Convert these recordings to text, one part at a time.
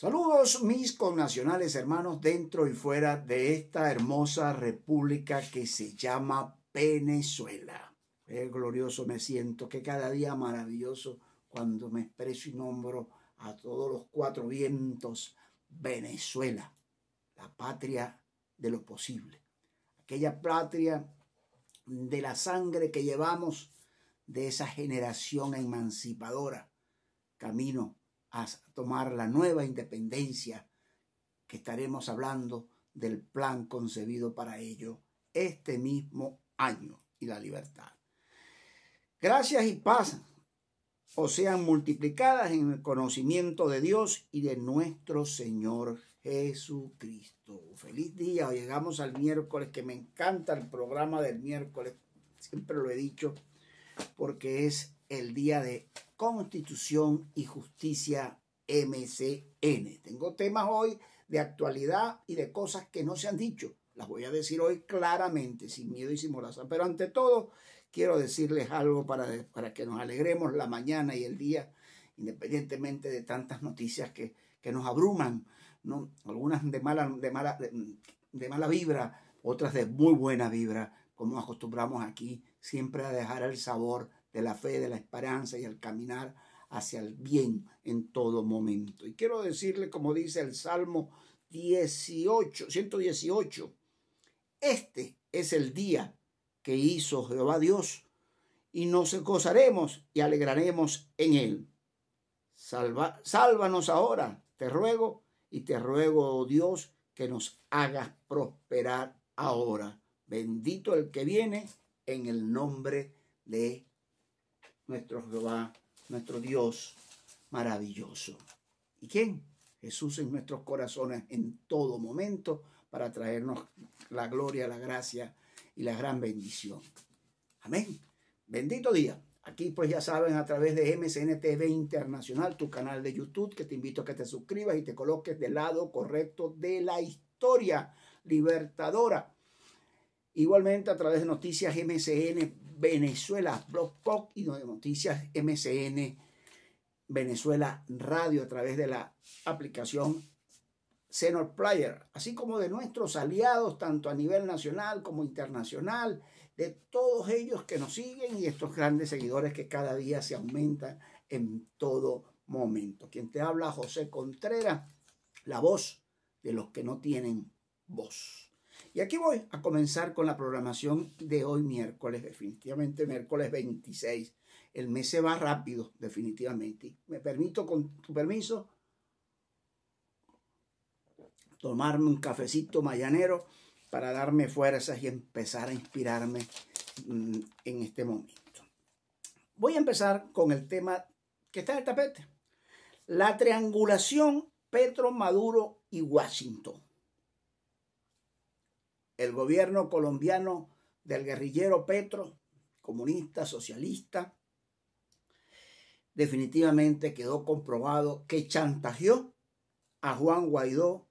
Saludos mis connacionales hermanos dentro y fuera de esta hermosa república que se llama Venezuela. Qué glorioso me siento, que cada día maravilloso cuando me expreso y nombro a todos los cuatro vientos Venezuela, la patria de lo posible, aquella patria de la sangre que llevamos de esa generación emancipadora, camino a tomar la nueva independencia que estaremos hablando del plan concebido para ello este mismo año y la libertad. Gracias y paz o sean multiplicadas en el conocimiento de Dios y de nuestro Señor Jesucristo. Feliz día, llegamos al miércoles, que me encanta el programa del miércoles, siempre lo he dicho, porque es el día de Constitución y Justicia MCN. Tengo temas hoy de actualidad y de cosas que no se han dicho. Las voy a decir hoy claramente, sin miedo y sin moraza. Pero ante todo, quiero decirles algo para, para que nos alegremos la mañana y el día, independientemente de tantas noticias que, nos abruman, ¿no? algunas de mala, de, de, mala vibra, otras de muy buena vibra, como acostumbramos aquí siempre a dejar el sabor de la fe, de la esperanza y el caminar hacia el bien en todo momento. Y quiero decirle, como dice el Salmo 18, 118, este es el día que hizo Jehová Dios, y nos gozaremos y alegraremos en él. Salva, sálvanos ahora, te ruego, y te ruego, oh Dios, que nos hagas prosperar ahora. Bendito el que viene en el nombre de nuestro Jehová, nuestro Dios maravilloso. ¿Y quién? Jesús en nuestros corazones en todo momento para traernos la gloria, la gracia y la gran bendición. Amén. Bendito día. Aquí pues ya saben a través de MCNTV Internacional, tu canal de YouTube, que te invito a que te suscribas y te coloques del lado correcto de la historia libertadora. Igualmente a través de noticias MCN Venezuela Blog Talk y de Noticias MCN Venezuela Radio a través de la aplicación Senor Player, así como de nuestros aliados, tanto a nivel nacional como internacional, de todos ellos que nos siguen y estos grandes seguidores que cada día se aumentan en todo momento. Quien te habla, José Contreras, la voz de los que no tienen voz. Y aquí voy a comenzar con la programación de hoy miércoles, definitivamente miércoles 26. El mes se va rápido, definitivamente. Me permito, con tu permiso, tomarme un cafecito mayanero para darme fuerzas y empezar a inspirarme mm, en este momento. Voy a empezar con el tema que está en el tapete. La triangulación Petro, Maduro y Washington el gobierno colombiano del guerrillero Petro, comunista, socialista, definitivamente quedó comprobado que chantajeó a Juan Guaidó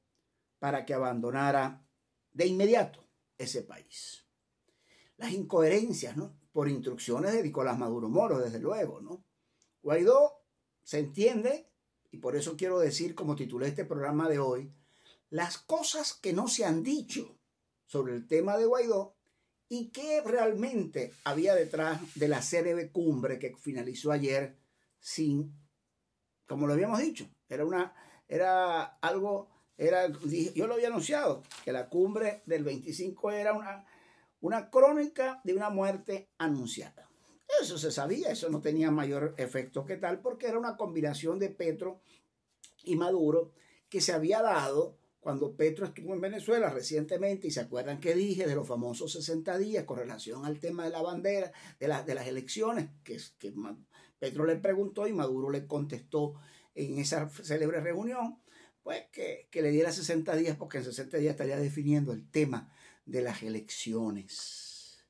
para que abandonara de inmediato ese país. Las incoherencias, ¿no? Por instrucciones de Nicolás Maduro Moro, desde luego, ¿no? Guaidó se entiende, y por eso quiero decir, como titulé este programa de hoy, las cosas que no se han dicho sobre el tema de Guaidó y qué realmente había detrás de la de cumbre que finalizó ayer sin, como lo habíamos dicho, era una, era algo, era, yo lo había anunciado, que la cumbre del 25 era una, una crónica de una muerte anunciada. Eso se sabía, eso no tenía mayor efecto que tal, porque era una combinación de Petro y Maduro que se había dado cuando Petro estuvo en Venezuela recientemente, y se acuerdan que dije de los famosos 60 días con relación al tema de la bandera, de, de las elecciones, que, que Petro le preguntó y Maduro le contestó en esa célebre reunión, pues que, que le diera 60 días, porque en 60 días estaría definiendo el tema de las elecciones.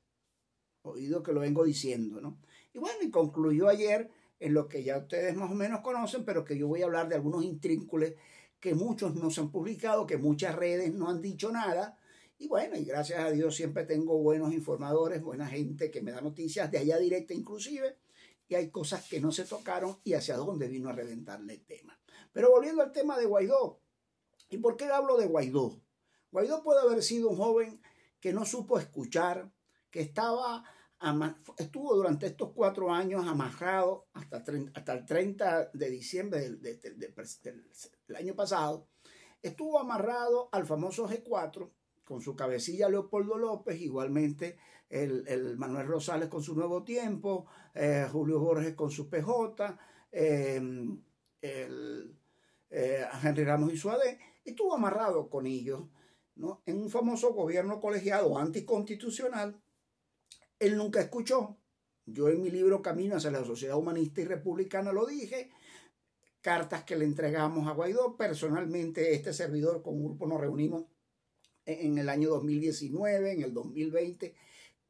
Oído que lo vengo diciendo, ¿no? Y bueno, y concluyó ayer en lo que ya ustedes más o menos conocen, pero que yo voy a hablar de algunos intrínculos que muchos no se han publicado, que muchas redes no han dicho nada. Y bueno, y gracias a Dios siempre tengo buenos informadores, buena gente que me da noticias de allá directa inclusive. Y hay cosas que no se tocaron y hacia dónde vino a reventarle el tema. Pero volviendo al tema de Guaidó. ¿Y por qué hablo de Guaidó? Guaidó puede haber sido un joven que no supo escuchar, que estaba estuvo durante estos cuatro años amarrado hasta, el 30 de diciembre del, año pasado, estuvo amarrado al famoso G4 con su cabecilla Leopoldo López, igualmente el, Manuel Rosales con su Nuevo Tiempo, eh, Julio Borges con su PJ, em, el, eh, Henry Ramos y AD estuvo amarrado con ellos ¿no? en un famoso gobierno colegiado anticonstitucional él nunca escuchó. Yo en mi libro Camino hacia la Sociedad Humanista y Republicana lo dije, cartas que le entregamos a Guaidó, personalmente este servidor con grupo nos reunimos en el año 2019, en el 2020,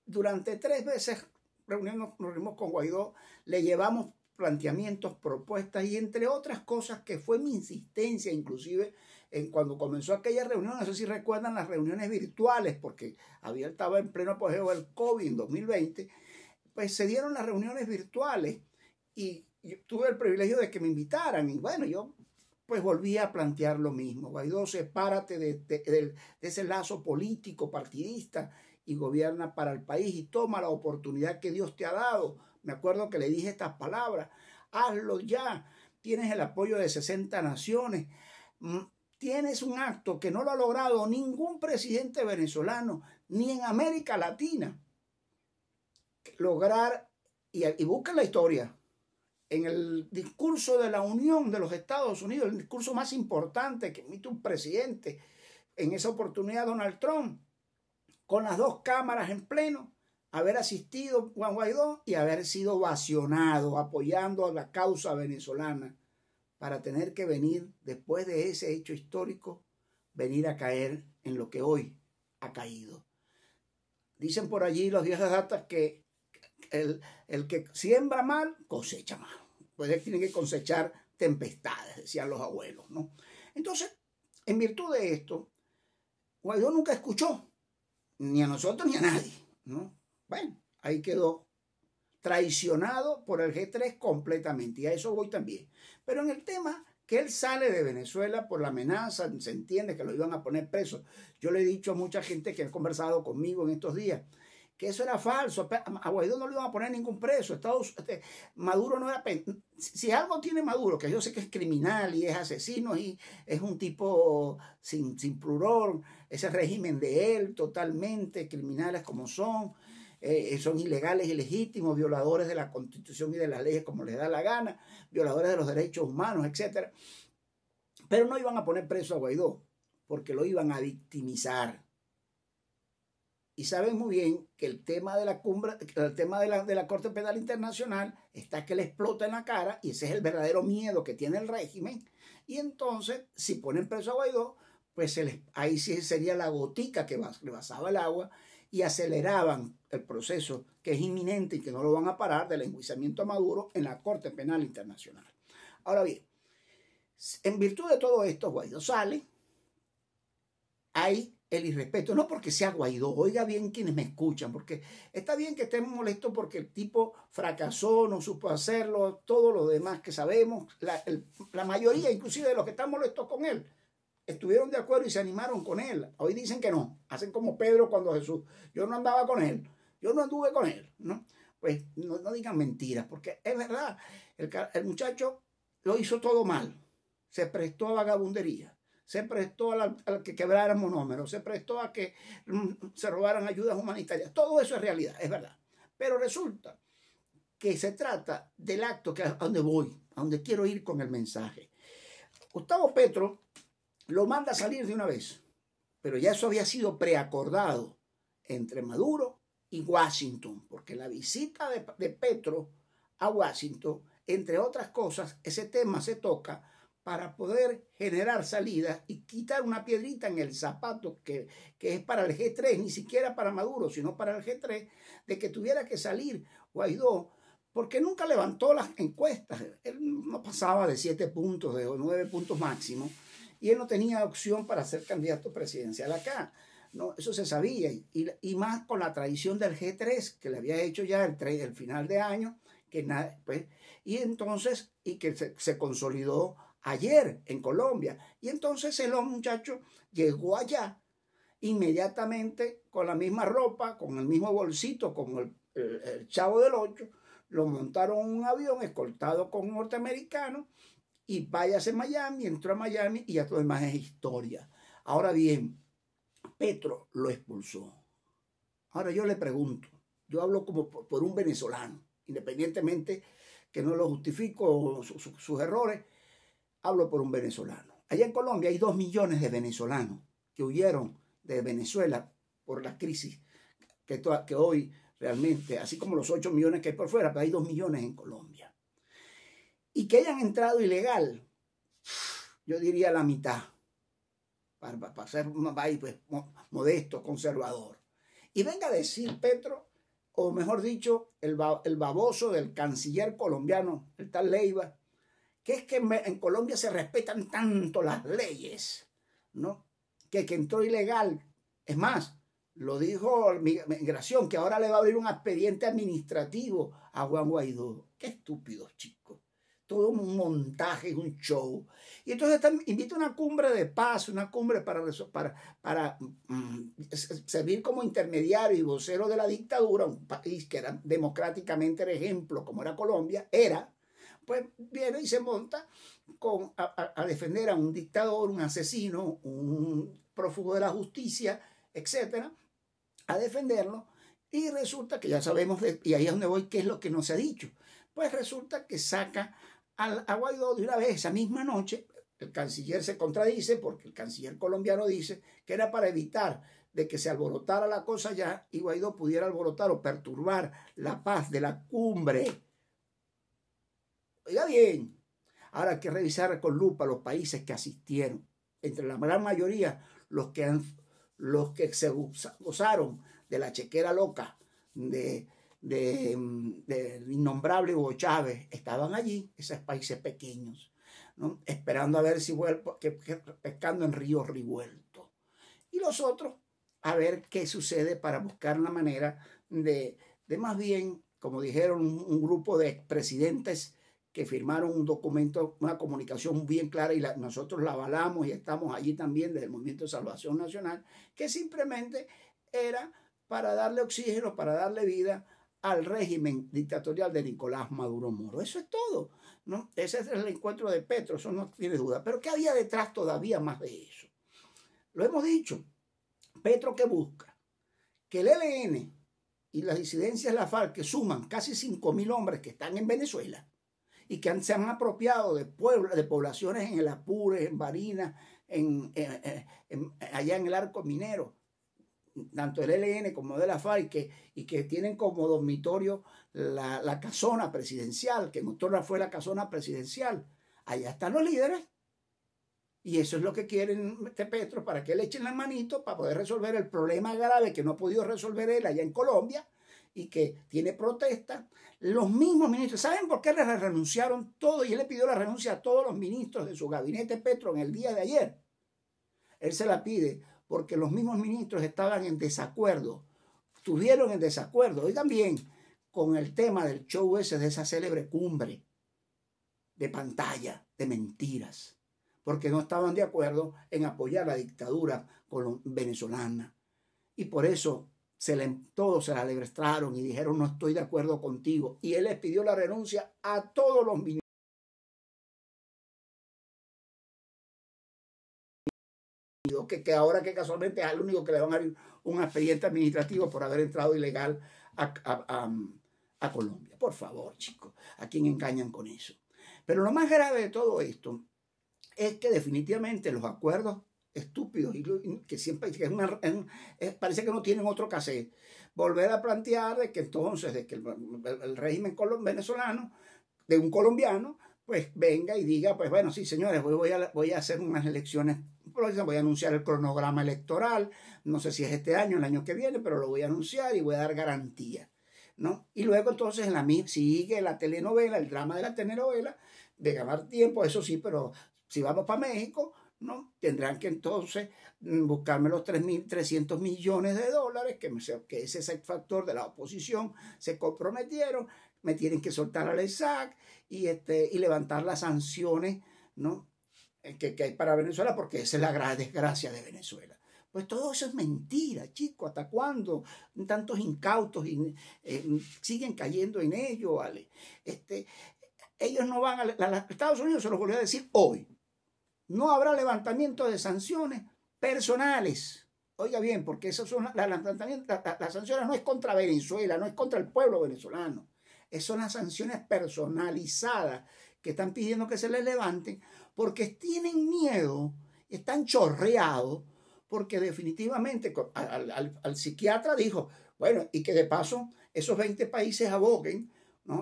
durante tres veces nos reunimos con Guaidó, le llevamos planteamientos, propuestas y entre otras cosas que fue mi insistencia inclusive en cuando comenzó aquella reunión, no sé si recuerdan las reuniones virtuales, porque había, estaba en pleno apogeo del COVID en 2020, pues se dieron las reuniones virtuales y tuve el privilegio de que me invitaran y bueno, yo pues volví a plantear lo mismo. Guaidó, sepárate de ese lazo político partidista y gobierna para el país y toma la oportunidad que Dios te ha dado. Me acuerdo que le dije estas palabras, hazlo ya, tienes el apoyo de 60 naciones, mm, tienes un acto que no lo ha logrado ningún presidente venezolano, ni en América Latina, lograr, y, busca la historia, en el discurso de la Unión de los Estados Unidos, el discurso más importante que emite un presidente, en esa oportunidad Donald Trump, con las dos cámaras en pleno, haber asistido Juan Guaidó y haber sido vacionado apoyando a la causa venezolana para tener que venir, después de ese hecho histórico, venir a caer en lo que hoy ha caído. Dicen por allí los dioses datas que el, que siembra mal, cosecha mal. Pues tiene que cosechar tempestades, decían los abuelos, ¿no? Entonces, en virtud de esto, Guaidó nunca escuchó, ni a nosotros ni a nadie, ¿no? Bueno, ahí quedó traicionado por el G3 completamente. Y a eso voy también. Pero en el tema que él sale de Venezuela por la amenaza, se entiende que lo iban a poner preso. Yo le he dicho a mucha gente que ha conversado conmigo en estos días que eso era falso. A Guaidó no le iban a poner ningún preso. Estados, este, Maduro no era... Si algo tiene Maduro, que yo sé que es criminal y es asesino y es un tipo sin, sin ese régimen de él totalmente, criminales como son, eh, son ilegales, ilegítimos, violadores de la constitución y de las leyes como les da la gana, violadores de los derechos humanos, etc. Pero no iban a poner preso a Guaidó, porque lo iban a victimizar. Y saben muy bien que el tema de la cumbre, el tema de la, Corte Penal Internacional está que le explota en la cara y ese es el verdadero miedo que tiene el régimen. Y entonces, si ponen preso a Guaidó, pues ahí sí sería la gotica que basaba el agua y aceleraban el proceso que es inminente y que no lo van a parar del enjuiciamiento a Maduro en la Corte Penal Internacional. Ahora bien, en virtud de todo esto, Guaidó sale, hay el irrespeto, no porque sea Guaidó, oiga bien quienes me escuchan, porque está bien que estemos molestos porque el tipo fracasó, no supo hacerlo, todo lo demás que sabemos, la, la mayoría inclusive de los que están molestos con él, estuvieron de acuerdo y se animaron con él. Hoy dicen que no, hacen como Pedro cuando Jesús, yo no andaba con él. Yo no anduve con él, ¿no? Pues no, digan mentiras, porque es verdad, el, muchacho lo hizo todo mal. Se prestó a vagabundería, se prestó a, que quebraran monómeros, se prestó a que mm, se robaran ayudas humanitarias. Todo eso es realidad, es verdad. Pero resulta que se trata del acto que, a donde voy, a donde quiero ir con el mensaje. Gustavo Petro lo manda a salir de una vez, pero ya eso había sido preacordado entre Maduro y Washington, porque la visita de, Petro a Washington, entre otras cosas, ese tema se toca para poder generar salidas y quitar una piedrita en el zapato que, que, es para el G3, ni siquiera para Maduro, sino para el G3, de que tuviera que salir Guaidó, porque nunca levantó las encuestas. Él no pasaba de siete puntos, de nueve puntos máximo, y él no tenía opción para ser candidato presidencial acá. No, eso se sabía. Y, más con la tradición del G3, que le había hecho ya el, del final de año, que pues, y entonces, y que se, consolidó ayer en Colombia. Y entonces el muchacho llegó allá inmediatamente con la misma ropa, con el mismo bolsito, con el, chavo del 8, lo montaron en un avión escoltado con un norteamericano y váyase a Miami, entró a Miami y ya todo demás es historia. Ahora bien, Petro lo expulsó. Ahora yo le pregunto, yo hablo como por, un venezolano, independientemente que no lo justifico o sus errores, hablo por un venezolano. Allá en Colombia hay dos millones de venezolanos que huyeron de Venezuela por la crisis que, que hoy realmente, así como los ocho millones que hay por fuera, pero hay dos millones en Colombia. Y que hayan entrado ilegal, yo diría la mitad para, ser un país pues, modesto, conservador. Y venga a decir Petro, o mejor dicho, el, baboso del canciller colombiano, el tal Leiva, que es que en Colombia se respetan tanto las leyes, ¿no? Que entró ilegal. Es más, lo dijo Migración, que ahora le va a abrir un expediente administrativo a Juan Guaidó. Qué estúpido, chicos todo un montaje, un show. Y entonces invita a una cumbre de paz, una cumbre para, mm, servir como intermediario y vocero de la dictadura, un país que era democráticamente el ejemplo, como era Colombia, era, pues viene y se monta a, defender a un dictador, un asesino, un prófugo de la justicia, etcétera, a defenderlo. Y resulta que ya sabemos, y ahí es donde voy, qué es lo que no se ha dicho. Pues resulta que saca a Guaidó de una vez esa misma noche. El canciller se contradice porque el canciller colombiano dice que era para evitar de que se alborotara la cosa ya y Guaidó pudiera alborotar o perturbar la paz de la cumbre. Oiga bien, ahora hay que revisar con lupa los países que asistieron. Entre la gran mayoría, los que, los que se gozaron de la chequera loca, de de, Innombrable Hugo Chávez, estaban allí, esos países pequeños, esperando a ver si vuelvo, que, pescando en ríos revueltos. Y los otros, a ver qué sucede para buscar la manera de, de más bien, como dijeron un, grupo de presidentes que firmaron un documento, una comunicación bien clara y nosotros la avalamos y estamos allí también desde el Movimiento de Salvación Nacional, que simplemente era para darle oxígeno, para darle vida al régimen dictatorial de Nicolás Maduro Moro. Eso es todo. ¿no? Ese es el encuentro de Petro, eso no tiene duda. Pero ¿qué había detrás todavía más de eso? Lo hemos dicho. Petro que busca que el ELN y las disidencias de la FARC, que suman casi 5.000 hombres que están en Venezuela y que se han apropiado de, de poblaciones en el Apure, en Barinas, eh, eh, en, allá en el arco minero, tanto el ELN como de la FARC, y que, y que tienen como dormitorio la, la casona presidencial, que en fue la casona presidencial. Allá están los líderes. Y eso es lo que quieren este Petro, para que le echen la manito para poder resolver el problema grave que no ha podido resolver él allá en Colombia y que tiene protesta Los mismos ministros, ¿saben por qué le renunciaron todo? Y él le pidió la renuncia a todos los ministros de su gabinete Petro en el día de ayer. Él se la pide porque los mismos ministros estaban en desacuerdo, estuvieron en desacuerdo, Y también con el tema del show ese, de esa célebre cumbre de pantalla, de mentiras, porque no estaban de acuerdo en apoyar la dictadura venezolana. Y por eso se le, todos se la alegraron y dijeron, no estoy de acuerdo contigo. Y él les pidió la renuncia a todos los ministros que, ahora que casualmente es el único que le van a abrir un expediente administrativo por haber entrado ilegal a, Colombia. Por favor, chicos, ¿a quién engañan con eso? Pero lo más grave de todo esto es que definitivamente los acuerdos estúpidos y que siempre parece que no tienen otro que hacer. Volver a plantear de que entonces, de que el régimen venezolano, de un colombiano, pues venga y diga, pues bueno, sí, señores, voy, a, hacer unas elecciones, voy a anunciar el cronograma electoral, no sé si es este año, o el año que viene, pero lo voy a anunciar y voy a dar garantía. ¿No? Y luego entonces en la sigue la telenovela, el drama de la telenovela, de ganar tiempo, eso sí, pero si vamos para México, ¿no? Tendrán que entonces mm, buscarme los 3.300 millones de dólares que, que ese es factor de la oposición, se comprometieron me tienen que soltar al ESAC y, este, y levantar las sanciones ¿no? Eh, que, hay para Venezuela, porque esa es la gran desgracia de Venezuela. Pues todo eso es mentira, chico, ¿Hasta cuándo tantos incautos eh, siguen cayendo en ello, Este, ellos no van a, Estados Unidos se los volvió a decir hoy. No habrá levantamiento de sanciones personales. Oiga bien, porque las sanciones no es contra Venezuela, no es contra el pueblo venezolano. Esas son las sanciones personalizadas que están pidiendo que se les levanten porque tienen miedo, están chorreados, porque definitivamente al, psiquiatra dijo, bueno, y que de paso esos 20 países aboguen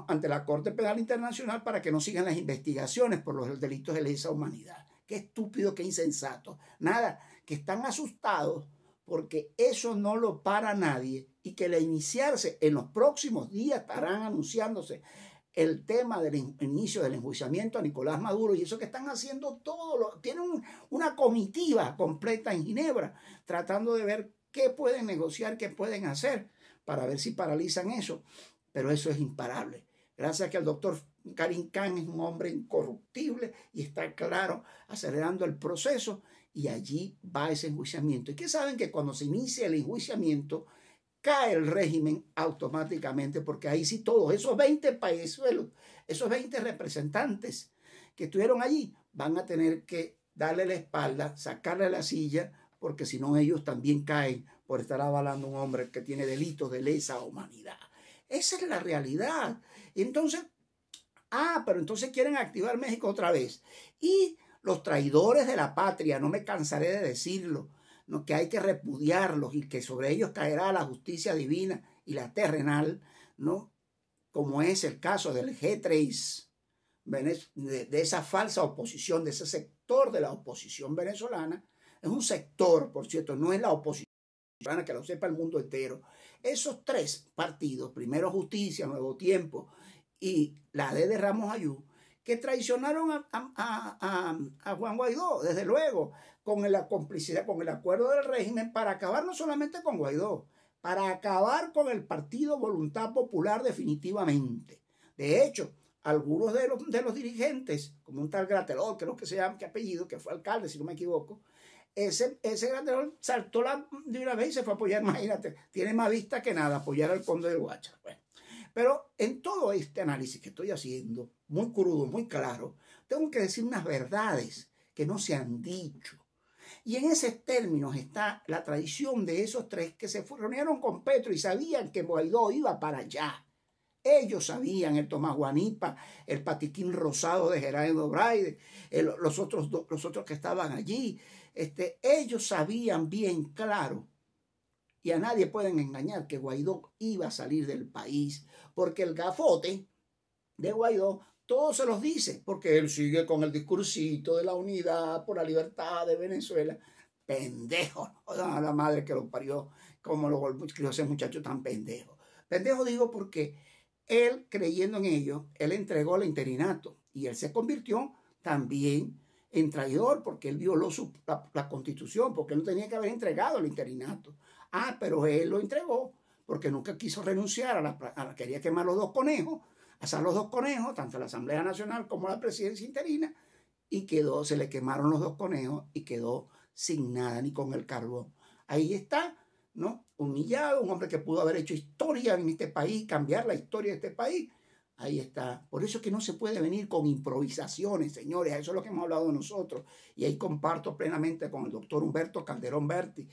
ante la Corte Penal Internacional para que no sigan las investigaciones por los delitos de lesa humanidad. Qué estúpido, qué insensato. Nada, que están asustados porque eso no lo para nadie y que la iniciarse en los próximos días estarán anunciándose el tema del inicio del enjuiciamiento a Nicolás Maduro y eso que están haciendo todos lo tienen una comitiva completa en Ginebra tratando de ver qué pueden negociar, qué pueden hacer para ver si paralizan eso, pero eso es imparable. Gracias que el doctor Karim Khan es un hombre incorruptible y está claro acelerando el proceso y allí va ese enjuiciamiento. Y que saben que cuando se inicia el enjuiciamiento, cae el régimen automáticamente, porque ahí sí todos esos 20 países, esos 20 representantes que estuvieron allí, van a tener que darle la espalda, sacarle la silla, porque si no ellos también caen por estar avalando a un hombre que tiene delitos de lesa humanidad. Esa es la realidad. Entonces, ah, pero entonces quieren activar México otra vez. Y los traidores de la patria, no me cansaré de decirlo, que hay que repudiarlos y que sobre ellos caerá la justicia divina y la terrenal, ¿no? como es el caso del G3, de esa falsa oposición, de ese sector de la oposición venezolana, es un sector, por cierto, no es la oposición venezolana, que lo sepa el mundo entero. Esos tres partidos, primero Justicia, Nuevo Tiempo y la de Ramos Ayú, que traicionaron a, Juan Guaidó, desde luego, con la complicidad, con el acuerdo del régimen, para acabar no solamente con Guaidó, para acabar con el partido Voluntad Popular definitivamente. De hecho, algunos de los, de los dirigentes, como un tal Gratelot, creo que se llama, que apellido, que fue alcalde, si no me equivoco, ese, ese saltó de una vez y se fue a apoyar, imagínate, tiene más vista que nada, apoyar al conde del Guacha. Bueno. Pero en todo este análisis que estoy haciendo, muy crudo, muy claro, tengo que decir unas verdades que no se han dicho. Y en esos términos está la tradición de esos tres que se reunieron con Petro y sabían que Guaidó iba para allá. Ellos sabían, el Tomás Guanipa, el Patiquín Rosado de Gerardo Braide, los, otros, los otros que estaban allí. Este, ellos sabían bien claro y a nadie pueden engañar que Guaidó iba a salir del país, porque el gafote de Guaidó todo se los dice, porque él sigue con el discursito de la unidad por la libertad de Venezuela. Pendejo, o la madre que lo parió, como lo escribió ese muchacho tan pendejo. Pendejo digo porque él, creyendo en ello, él entregó el interinato y él se convirtió también en traidor porque él violó la, la, constitución, porque él no tenía que haber entregado el interinato. Ah, pero él lo entregó porque nunca quiso renunciar a la, quería quemar los dos conejos, asar los dos conejos, tanto la Asamblea Nacional como la presidencia interina, y quedó, se le quemaron los dos conejos y quedó sin nada, ni con el carbón. Ahí está, ¿no? Humillado, un hombre que pudo haber hecho historia en este país, cambiar la historia de este país. Ahí está. Por eso es que no se puede venir con improvisaciones, señores. Eso es lo que hemos hablado nosotros. Y ahí comparto plenamente con el doctor Humberto Calderón Berti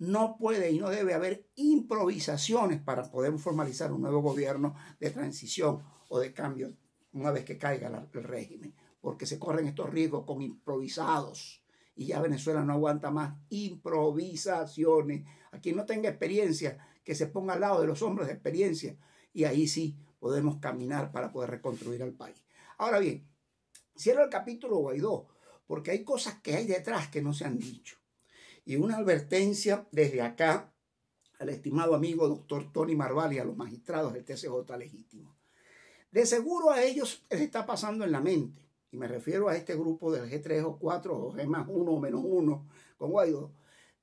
no puede y no debe haber improvisaciones para poder formalizar un nuevo gobierno de transición o de cambio una vez que caiga el régimen, porque se corren estos riesgos con improvisados y ya Venezuela no aguanta más improvisaciones. A quien no tenga experiencia, que se ponga al lado de los hombres de experiencia y ahí sí podemos caminar para poder reconstruir al país. Ahora bien, cierro el capítulo Guaidó, porque hay cosas que hay detrás que no se han dicho. Y una advertencia desde acá al estimado amigo doctor Tony Marval y a los magistrados del TCJ legítimo. De seguro a ellos les está pasando en la mente, y me refiero a este grupo del G3 o 4 o G más 1 o menos 1 con Guaidó,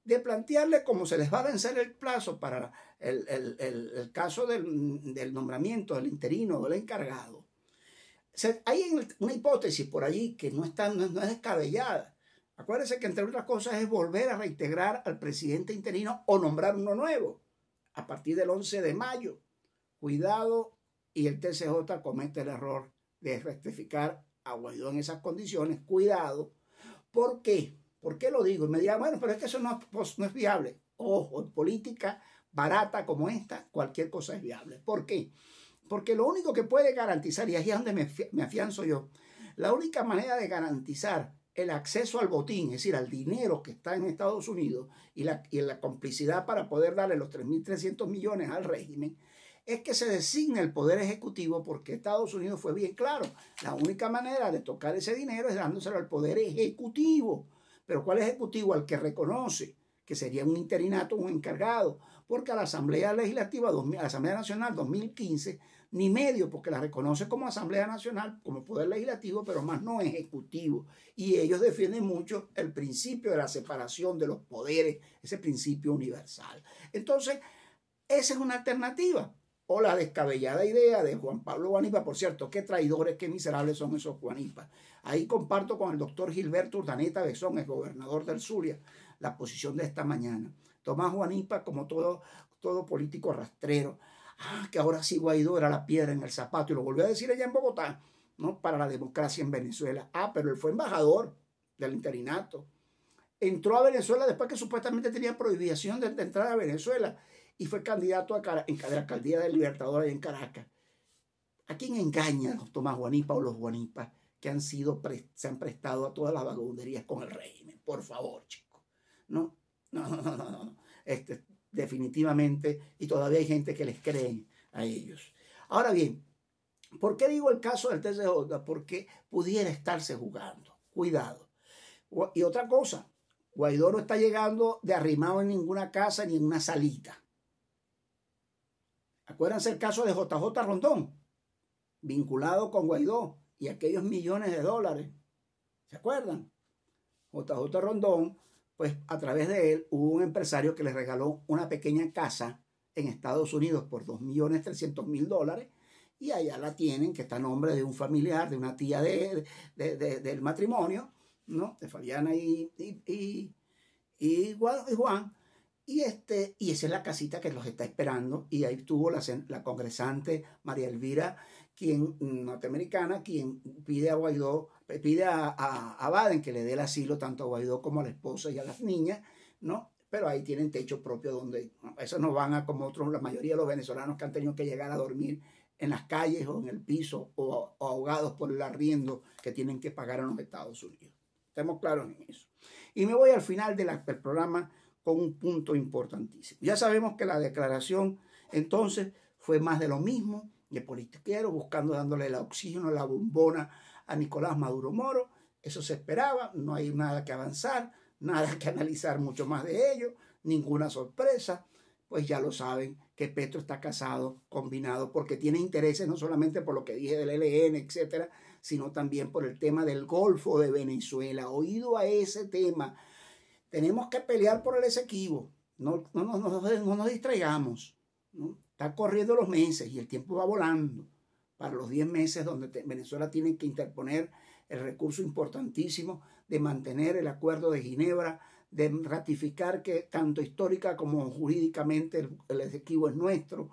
de plantearle cómo se les va a vencer el plazo para el, caso del, nombramiento del interino o del encargado. hay una hipótesis por allí que no, está, no es descabellada, Acuérdense que entre otras cosas es volver a reintegrar al presidente interino o nombrar uno nuevo a partir del 11 de mayo. Cuidado y el TCJ comete el error de rectificar a Guaidó en esas condiciones. Cuidado. ¿Por qué? ¿Por qué lo digo? Y me dirán, bueno, pero es que eso no, es viable. Ojo, en política barata como esta, cualquier cosa es viable. ¿Por qué? Porque lo único que puede garantizar, y ahí es donde me afianzo yo, la única manera de garantizar el acceso al botín, es decir, al dinero que está en Estados Unidos y la, complicidad para poder darle los 3.300 millones al régimen, es que se designe el poder ejecutivo porque Estados Unidos fue bien claro, la única manera de tocar ese dinero es dándoselo al poder ejecutivo. Pero ¿cuál ejecutivo? Al que reconoce que sería un interinato, un encargado, porque a la Asamblea Legislativa, a la Asamblea Nacional 2015 ni medio, porque la reconoce como Asamblea Nacional, como poder legislativo, pero más no ejecutivo. Y ellos defienden mucho el principio de la separación de los poderes, ese principio universal. Entonces, esa es una alternativa. O la descabellada idea de Juan Pablo Guanipa, por cierto, qué traidores, qué miserables son esos Guanipas. Ahí comparto con el doctor Gilberto Urdaneta Besón, el gobernador del Zulia, la posición de esta mañana. Tomás Juanipa, como todo, todo político rastrero, ah, que ahora sí Guaidó era la piedra en el zapato, y lo volvió a decir allá en Bogotá, ¿no? Para la democracia en Venezuela. Ah, pero él fue embajador del interinato. Entró a Venezuela después que supuestamente tenía prohibición de, entrar a Venezuela y fue candidato a, en, la alcaldía del Libertador allá en Caracas. ¿A quién engaña los Tomás Juanipa o los Guanipas que han sido se han prestado a todas las vagabunderías con el régimen? Por favor, chicos. No, no, no, no, no. Este, definitivamente, y todavía hay gente que les cree a ellos. Ahora bien, ¿por qué digo el caso del TCJ? Porque pudiera estarse jugando. Cuidado. Y otra cosa, Guaidó no está llegando de arrimado en ninguna casa ni en una salita. Acuérdense el caso de JJ Rondón, vinculado con Guaidó y aquellos millones de dólares. ¿Se acuerdan? JJ Rondón pues a través de él hubo un empresario que le regaló una pequeña casa en Estados Unidos por 2.300.000 dólares y allá la tienen, que está a nombre de un familiar, de una tía de, del matrimonio, ¿no? De Fabiana y, y, y, Juan. Y, este, y esa es la casita que los está esperando. Y ahí estuvo la, congresante María Elvira, quien, norteamericana, quien pide a Guaidó pide a, a, Baden que le dé el asilo tanto a Guaidó como a la esposa y a las niñas, ¿no? Pero ahí tienen techo propio donde esos no van a como otros, la mayoría de los venezolanos que han tenido que llegar a dormir en las calles o en el piso o, ahogados por el arriendo que tienen que pagar a los Estados Unidos. Estemos claros en eso. Y me voy al final del programa con un punto importantísimo. Ya sabemos que la declaración entonces fue más de lo mismo, de politiquero, buscando dándole el oxígeno, la bombona a Nicolás Maduro Moro. Eso se esperaba, no hay nada que avanzar, nada que analizar mucho más de ello, ninguna sorpresa. Pues ya lo saben que Petro está casado, combinado, porque tiene intereses no solamente por lo que dije del ELN, etcétera, sino también por el tema del Golfo de Venezuela. Oído a ese tema, tenemos que pelear por el Esequibo, no, no, no, nos distraigamos. Está corriendo los meses y el tiempo va volando para los 10 meses donde Venezuela tiene que interponer el recurso importantísimo de mantener el acuerdo de Ginebra, de ratificar que tanto histórica como jurídicamente el, el Esequibo es nuestro.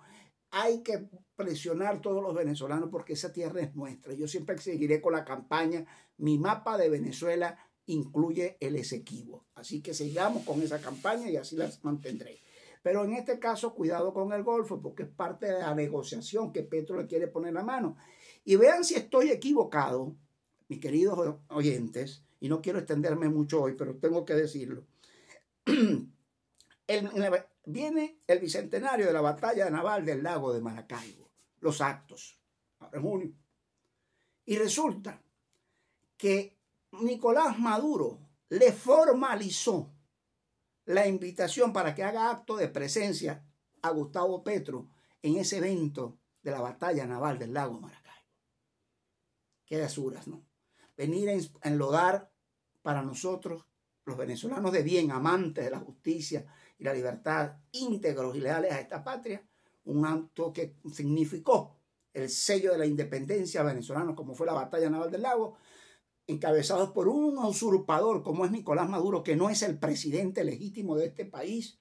Hay que presionar todos los venezolanos porque esa tierra es nuestra. Yo siempre seguiré con la campaña, mi mapa de Venezuela incluye el Esequibo. Así que sigamos con esa campaña y así las mantendré. Pero en este caso, cuidado con el Golfo, porque es parte de la negociación que Petro le quiere poner la mano. Y vean si estoy equivocado, mis queridos oyentes, y no quiero extenderme mucho hoy, pero tengo que decirlo. viene el bicentenario de la batalla naval del lago de Maracaibo, los actos, ahora junio. Y resulta que Nicolás Maduro le formalizó la invitación para que haga acto de presencia a Gustavo Petro en ese evento de la batalla naval del lago Maracaibo. Qué asuras ¿no? Venir a enlodar para nosotros, los venezolanos de bien, amantes de la justicia y la libertad, íntegros y leales a esta patria, un acto que significó el sello de la independencia venezolana, como fue la batalla naval del lago, encabezados por un usurpador como es Nicolás Maduro, que no es el presidente legítimo de este país,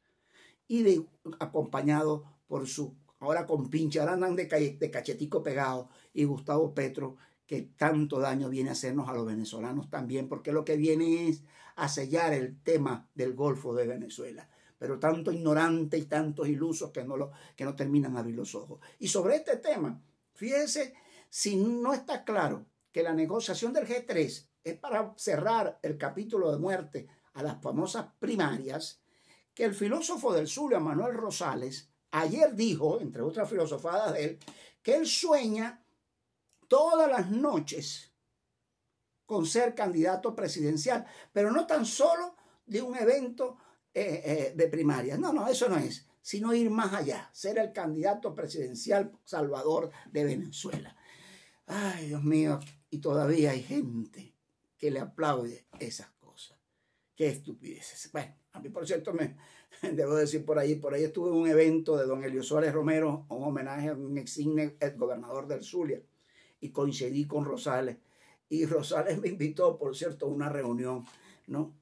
y de, acompañado por su ahora con pinche, ahora andan de, cachetico pegado, y Gustavo Petro, que tanto daño viene a hacernos a los venezolanos también, porque lo que viene es a sellar el tema del Golfo de Venezuela. Pero tanto ignorante y tantos ilusos que no, lo, que no terminan de abrir los ojos. Y sobre este tema, fíjense, si no está claro que la negociación del G3 es para cerrar el capítulo de muerte a las famosas primarias, que el filósofo del sur, Manuel Rosales, ayer dijo, entre otras filosofadas de él, que él sueña todas las noches con ser candidato presidencial, pero no tan solo de un evento eh, eh, de primarias. No, no, eso no es, sino ir más allá, ser el candidato presidencial salvador de Venezuela. Ay, Dios mío, y todavía hay gente que le aplaude esas cosas. Qué estupideces. Bueno, a mí por cierto me debo decir por ahí, por ahí estuve en un evento de don Elio Suárez Romero, un homenaje a un exigne gobernador del Zulia, y coincidí con Rosales. Y Rosales me invitó, por cierto, a una reunión, ¿no?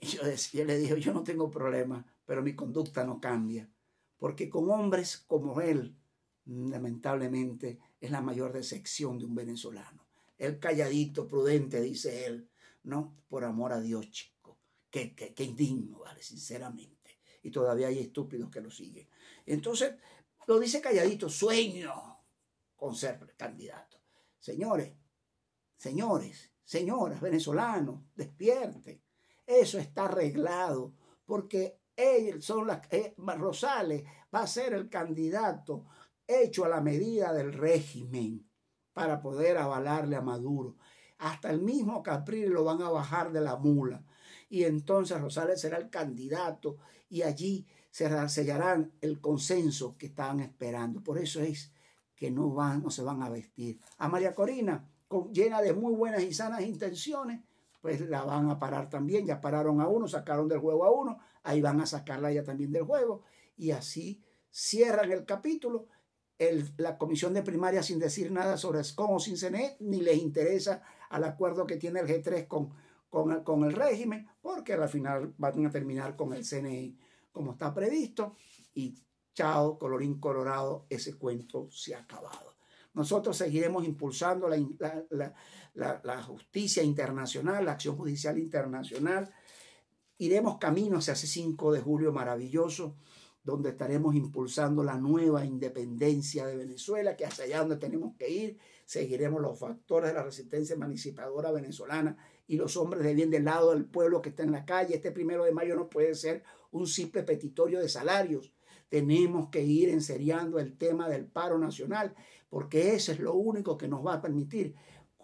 Y yo, decía, le dije, yo no tengo problema, pero mi conducta no cambia. Porque con hombres como él, lamentablemente, es la mayor decepción de un venezolano. El calladito, prudente, dice él, ¿no? Por amor a Dios, chico. Qué, indigno, ¿vale? Sinceramente. Y todavía hay estúpidos que lo siguen. Entonces, lo dice calladito, sueño con ser candidato. Señores, señores, señoras, venezolanos, despierten. Eso está arreglado porque ellos son las, eh, Rosales va a ser el candidato hecho a la medida del régimen para poder avalarle a Maduro. Hasta el mismo Capriles lo van a bajar de la mula. Y entonces Rosales será el candidato y allí se sellarán el consenso que estaban esperando. Por eso es que no, van, no se van a vestir. A María Corina, con, llena de muy buenas y sanas intenciones, pues la van a parar también. Ya pararon a uno, sacaron del juego a uno, ahí van a sacarla ya también del juego. Y así cierran el capítulo la comisión de primaria sin decir nada sobre cómo sin CNE, ni les interesa al acuerdo que tiene el G3 con, con, el, régimen, porque al final van a terminar con el CNE como está previsto y chao, colorín colorado, ese cuento se ha acabado. Nosotros seguiremos impulsando la, la justicia internacional, la acción judicial internacional. Iremos camino hacia ese 5 de julio maravilloso donde estaremos impulsando la nueva independencia de Venezuela, que hacia allá donde tenemos que ir, seguiremos los factores de la resistencia emancipadora venezolana y los hombres de bien del lado del pueblo que está en la calle. Este primero de mayo no puede ser un simple petitorio de salarios. Tenemos que ir enseriando el tema del paro nacional, porque eso es lo único que nos va a permitir,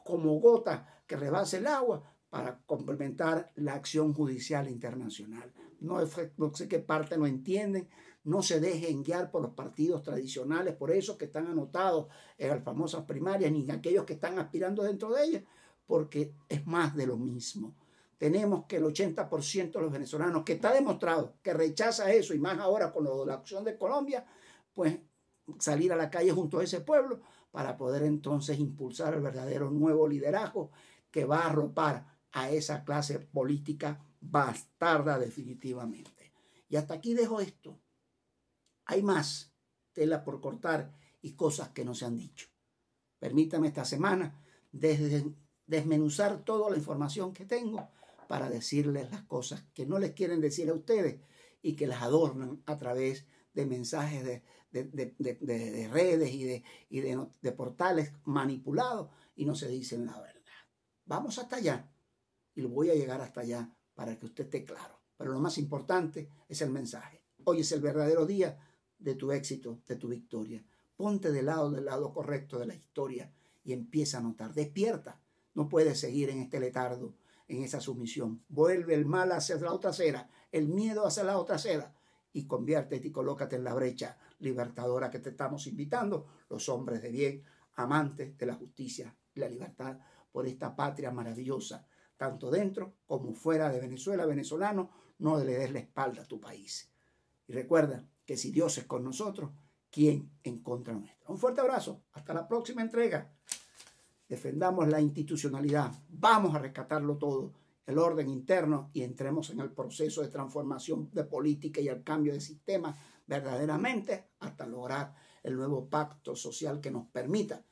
como gota que rebase el agua, para complementar la acción judicial internacional. No, no sé qué parte no entienden, no se dejen guiar por los partidos tradicionales, por eso que están anotados en las famosas primarias, ni aquellos que están aspirando dentro de ellas, porque es más de lo mismo. Tenemos que el 80% de los venezolanos, que está demostrado que rechaza eso, y más ahora con la acción de Colombia, pues salir a la calle junto a ese pueblo para poder entonces impulsar el verdadero nuevo liderazgo que va a arropar a esa clase política bastarda definitivamente. Y hasta aquí dejo esto. Hay más tela por cortar y cosas que no se han dicho. Permítame esta semana desmenuzar toda la información que tengo para decirles las cosas que no les quieren decir a ustedes y que las adornan a través de mensajes de, redes y, de, y de portales manipulados y no se dicen la verdad. Vamos hasta allá y voy a llegar hasta allá para que usted esté claro. Pero lo más importante es el mensaje. Hoy es el verdadero día de tu éxito, de tu victoria. Ponte del lado del lado correcto de la historia y empieza a notar. Despierta. No puedes seguir en este letardo, en esa sumisión. Vuelve el mal hacia la otra acera, el miedo hacia la otra acera y conviértete y colócate en la brecha libertadora que te estamos invitando, los hombres de bien, amantes de la justicia y la libertad por esta patria maravillosa, tanto dentro como fuera de Venezuela, venezolano, no le des la espalda a tu país. Y recuerda, que si Dios es con nosotros, ¿quién en contra nuestro? Un fuerte abrazo. Hasta la próxima entrega. Defendamos la institucionalidad. Vamos a rescatarlo todo, el orden interno, y entremos en el proceso de transformación de política y el cambio de sistema verdaderamente hasta lograr el nuevo pacto social que nos permita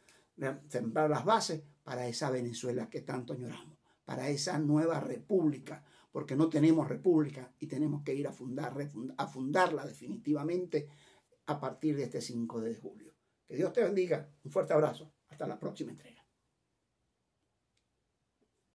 sembrar las bases para esa Venezuela que tanto añoramos, para esa nueva república porque no tenemos república y tenemos que ir a, fundarla definitivamente a partir de este 5 de julio. Que Dios te bendiga. Un fuerte abrazo. Hasta la próxima entrega.